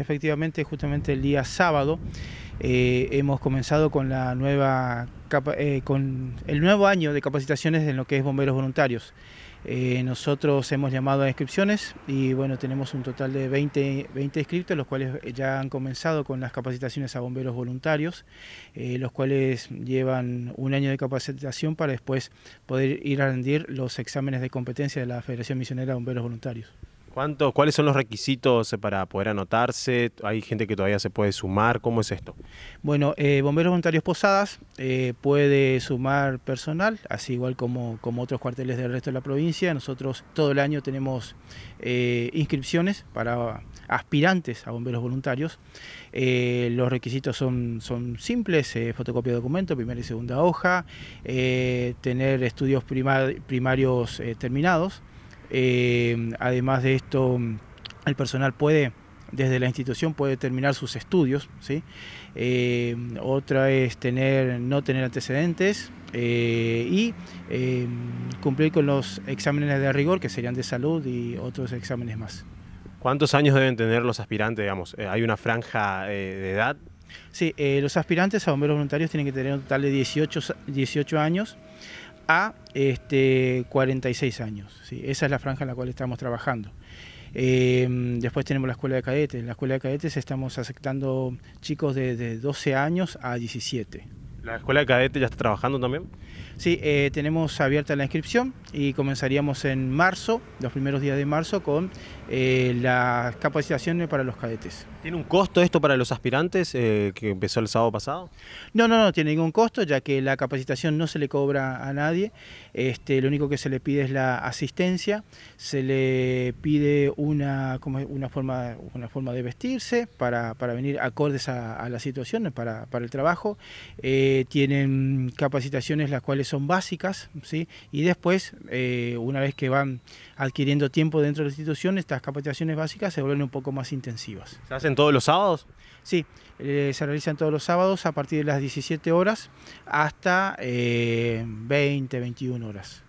Efectivamente, justamente el día sábado eh, hemos comenzado con la nueva eh, con el nuevo año de capacitaciones en lo que es bomberos voluntarios. Eh, nosotros hemos llamado a inscripciones y bueno, tenemos un total de 20, 20 inscriptos, los cuales ya han comenzado con las capacitaciones a bomberos voluntarios, los cuales llevan un año de capacitación para después poder ir a rendir los exámenes de competencia de la Federación Misionera de Bomberos Voluntarios. ¿Cuáles son los requisitos eh, para poder anotarse? ¿Hay gente que todavía se puede sumar? ¿Cómo es esto? Bueno, eh, Bomberos Voluntarios Posadas eh, puede sumar personal, así igual como, otros cuarteles del resto de la provincia. Nosotros todo el año tenemos inscripciones para aspirantes a bomberos voluntarios. los requisitos son, simples, fotocopia de documento, primera y segunda hoja, tener estudios primarios terminados. Eh, además de esto, el personal puede desde la institución puede terminar sus estudios. ¿sí? Eh, otra es tener, no tener antecedentes eh, y cumplir con los exámenes de rigor, que serían de salud y otros exámenes más. ¿Cuántos años deben tener los aspirantes? Digamos? ¿Hay una franja de edad? Sí, los aspirantes a bomberos voluntarios tienen que tener un total de 18, 18 años a este, 46 años. ¿sí? Esa es la franja en la cual estamos trabajando. Em, después tenemos la escuela de cadetes. En la escuela de cadetes estamos aceptando chicos de, 12 años a 17. ¿La escuela de cadetes ya está trabajando también? Sí, eh, tenemos abierta la inscripción y comenzaríamos en marzo, los primeros días de marzo, con eh, las capacitaciones para los cadetes. ¿Tiene un costo esto para los aspirantes eh, que empezó el sábado pasado? No, no, no tiene ningún costo, ya que la capacitación no se le cobra a nadie. Este, lo único que se le pide es la asistencia, se le pide una, como una, forma, una forma de vestirse para, venir acordes a, a las situaciones, para, el trabajo. Eh, tienen capacitaciones las cuales son básicas, ¿sí? y después, una vez que van adquiriendo tiempo dentro de la institución, estas capacitaciones básicas se vuelven un poco más intensivas. ¿Se hacen todos los sábados? Sí, eh, se realizan todos los sábados a partir de las 17 horas hasta 20, eh, 21 horas.